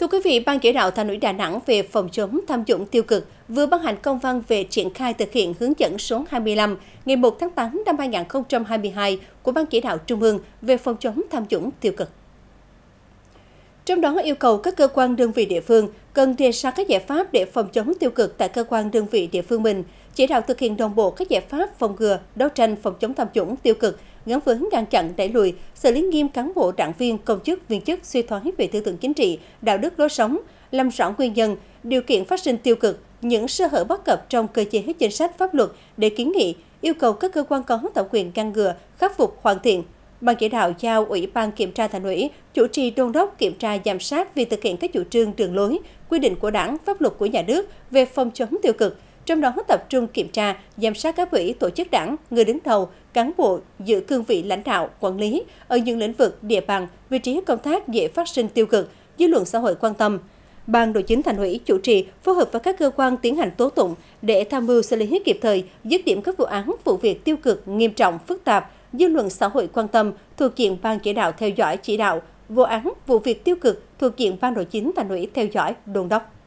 Thưa quý vị, Ban chỉ đạo Thành ủy Đà Nẵng về phòng chống tham nhũng tiêu cực vừa ban hành công văn về triển khai thực hiện hướng dẫn số 25 ngày 1 tháng 8 năm 2022 của Ban chỉ đạo Trung ương về phòng chống tham nhũng tiêu cực. Trong đó yêu cầu các cơ quan đơn vị địa phương cần đề ra các giải pháp để phòng chống tiêu cực tại cơ quan đơn vị địa phương mình, chỉ đạo thực hiện đồng bộ các giải pháp phòng ngừa, đấu tranh phòng chống tham nhũng tiêu cực, gắn với ngăn chặn đẩy lùi, xử lý nghiêm cán bộ, đảng viên, công chức, viên chức suy thoái về tư tưởng chính trị, đạo đức lối sống, làm rõ nguyên nhân, điều kiện phát sinh tiêu cực, những sơ hở bất cập trong cơ chế chính sách pháp luật để kiến nghị, yêu cầu các cơ quan có thẩm quyền ngăn ngừa, khắc phục hoàn thiện, Ban chỉ đạo giao Ủy ban Kiểm tra Thành ủy chủ trì đôn đốc kiểm tra giám sát việc thực hiện các chủ trương đường lối, quy định của Đảng, pháp luật của nhà nước về phòng chống tiêu cực, trong đó tập trung kiểm tra, giám sát các ủy tổ chức đảng, người đứng đầu, cán bộ giữ cương vị lãnh đạo, quản lý ở những lĩnh vực, địa bàn, vị trí công tác dễ phát sinh tiêu cực, dư luận xã hội quan tâm. Ban Nội chính Thành ủy chủ trì phối hợp với các cơ quan tiến hành tố tụng để tham mưu xử lý kịp thời dứt điểm các vụ án, vụ việc tiêu cực nghiêm trọng, phức tạp, dư luận xã hội quan tâm thuộc diện ban chỉ đạo theo dõi chỉ đạo, vụ án, vụ việc tiêu cực thuộc diện ban nội chính thành ủy theo dõi, đôn đốc.